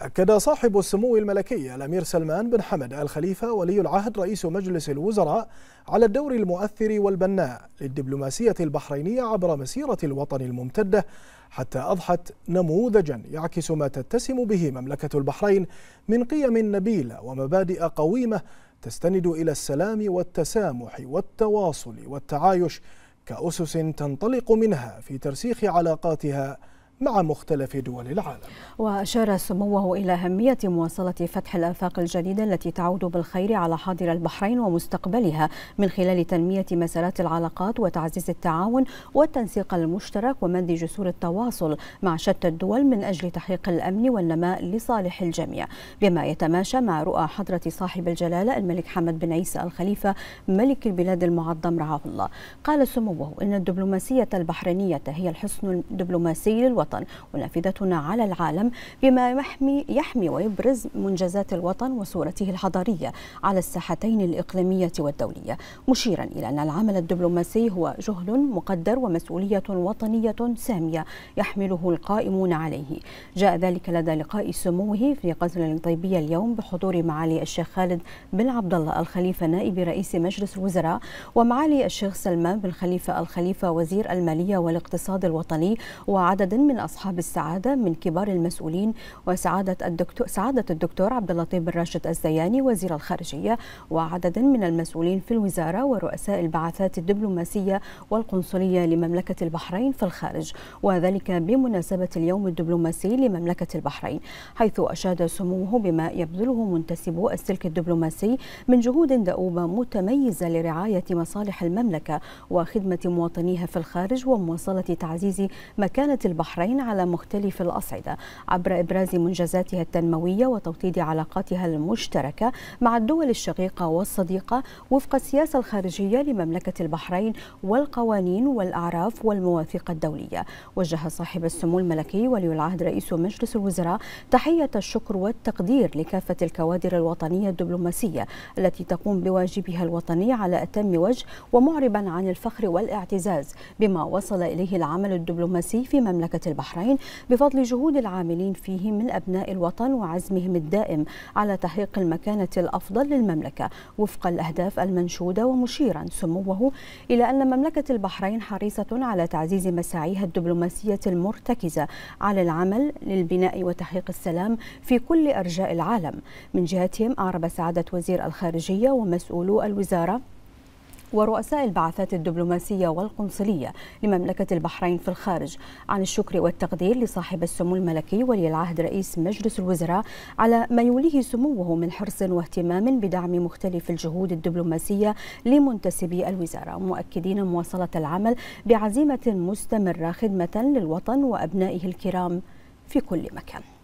أكد صاحب السمو الملكي الأمير سلمان بن حمد الخليفة ولي العهد رئيس مجلس الوزراء على الدور المؤثر والبناء للدبلوماسية البحرينية عبر مسيرة الوطن الممتدة حتى أضحت نموذجا يعكس ما تتسم به مملكة البحرين من قيم نبيلة ومبادئ قويمة تستند إلى السلام والتسامح والتواصل والتعايش كأسس تنطلق منها في ترسيخ علاقاتها مع مختلف دول العالم وأشار سموه إلى أهمية مواصلة فتح الآفاق الجديدة التي تعود بالخير على حاضر البحرين ومستقبلها من خلال تنمية مسارات العلاقات وتعزيز التعاون والتنسيق المشترك ومد جسور التواصل مع شتى الدول من أجل تحقيق الأمن والنماء لصالح الجميع بما يتماشى مع رؤى حضرة صاحب الجلالة الملك حمد بن عيسى الخليفة ملك البلاد المعظم رعاه الله قال سموه إن الدبلوماسية البحرينية هي الحصن الدبلوماسي للوطن الوطن ونافذتنا على العالم بما يحمي, يحمي ويبرز منجزات الوطن وصورته الحضارية على الساحتين الإقليمية والدولية مشيرا إلى أن العمل الدبلوماسي هو جهد مقدر ومسؤولية وطنية سامية يحمله القائمون عليه جاء ذلك لدى لقاء سموه في قصر الطيبية اليوم بحضور معالي الشيخ خالد بن عبد الله الخليفة نائب رئيس مجلس الوزراء ومعالي الشيخ سلمان بن خليفة الخليفة وزير المالية والاقتصاد الوطني وعدد من أصحاب السعادة من كبار المسؤولين وسعادة الدكتور سعادة الدكتور عبد اللطيف بن راشد الزياني وزير الخارجية وعدد من المسؤولين في الوزارة ورؤساء البعثات الدبلوماسية والقنصلية لمملكة البحرين في الخارج وذلك بمناسبة اليوم الدبلوماسي لمملكة البحرين حيث أشاد سموه بما يبذله منتسبو السلك الدبلوماسي من جهود دؤوبة متميزة لرعاية مصالح المملكة وخدمة مواطنيها في الخارج ومواصلة تعزيز مكانة البحرين العين على مختلف الأصعدة عبر إبراز منجزاتها التنموية وتوطيد علاقاتها المشتركة مع الدول الشقيقة والصديقة وفق السياسة الخارجية لمملكة البحرين والقوانين والأعراف والمواثيق الدولية وجه صاحب السمو الملكي ولي العهد رئيس مجلس الوزراء تحية الشكر والتقدير لكافة الكوادر الوطنية الدبلوماسية التي تقوم بواجبها الوطني على أتم وجه ومعربا عن الفخر والاعتزاز بما وصل إليه العمل الدبلوماسي في مملكة البحرين البحرين بفضل جهود العاملين فيه من أبناء الوطن وعزمهم الدائم على تحقيق المكانة الأفضل للمملكة وفق الأهداف المنشودة ومشيرا سموه إلى أن مملكة البحرين حريصة على تعزيز مساعيها الدبلوماسية المرتكزة على العمل للبناء وتحقيق السلام في كل أرجاء العالم من جهتهم أعرب سعادة وزير الخارجية ومسؤولو الوزارة ورؤساء البعثات الدبلوماسية والقنصلية لمملكة البحرين في الخارج عن الشكر والتقدير لصاحب السمو الملكي ولي العهد رئيس مجلس الوزراء على ما يوليه سموه من حرص واهتمام بدعم مختلف الجهود الدبلوماسية لمنتسبي الوزارة مؤكدين مواصلة العمل بعزيمة مستمرة خدمة للوطن وأبنائه الكرام في كل مكان